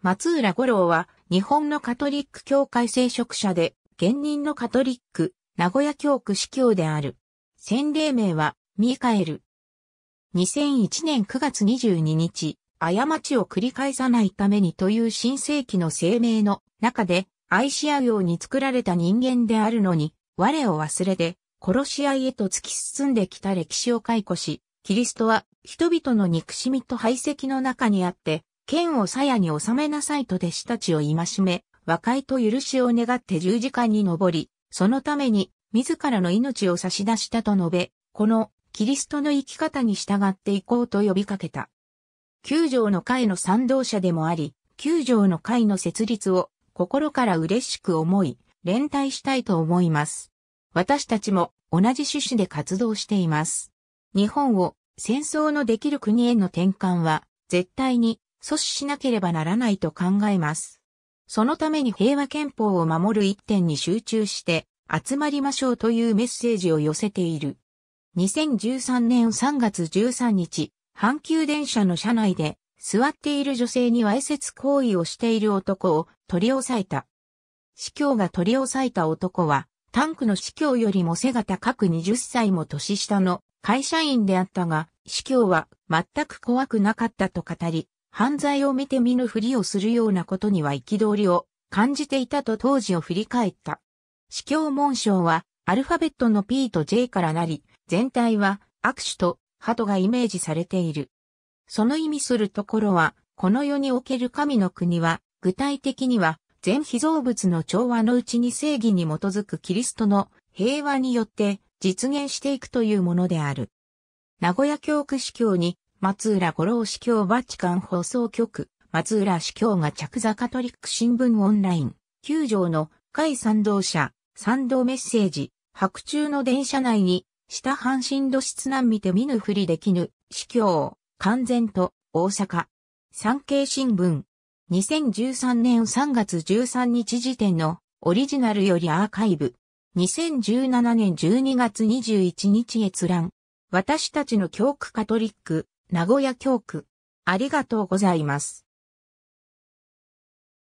松浦五郎は日本のカトリック教会聖職者で、現任のカトリック、名古屋教区司教である。洗礼名は、ミカエル。2001年9月22日、過ちを繰り返さないためにという新世紀の声明の中で、愛し合うように作られた人間であるのに、我を忘れて、殺し合いへと突き進んできた歴史を解雇し、キリストは人々の憎しみと排斥の中にあって、剣を鞘に収めなさいと弟子たちを戒め、和解と許しを願って十字架に登り、そのために自らの命を差し出したと述べ、このキリストの生き方に従っていこうと呼びかけた。九条の会の賛同者でもあり、九条の会の設立を心から嬉しく思い、連帯したいと思います。私たちも同じ趣旨で活動しています。日本を戦争のできる国への転換は絶対に阻止しなければならないと考えます。そのために平和憲法を守る一点に集中して集まりましょうというメッセージを寄せている。2013年3月13日、阪急電車の車内で座っている女性にわいせつ行為をしている男を取り押さえた。司教が取り押さえた男は、タンクの司教よりも背が高く20歳も年下の会社員であったが、司教は全く怖くなかったと語り、犯罪を見て見ぬふりをするようなことには憤りを感じていたと当時を振り返った。司教紋章はアルファベットの P と J からなり、全体は握手と鳩がイメージされている。その意味するところは、この世における神の国は、具体的には、全被造物の調和のうちに正義に基づくキリストの平和によって実現していくというものである。名古屋教区司教に松浦五郎司教バチカン放送局、松浦司教が着座カトリック新聞オンライン、9条の会賛同者、賛同メッセージ、白昼の電車内に、下半身土質難見て見ぬふりできぬ、司教、完全と、大阪。産経新聞。2013年3月13日時点のオリジナルよりアーカイブ。2017年12月21日閲覧。私たちの教区カトリック、名古屋教区。ありがとうございます。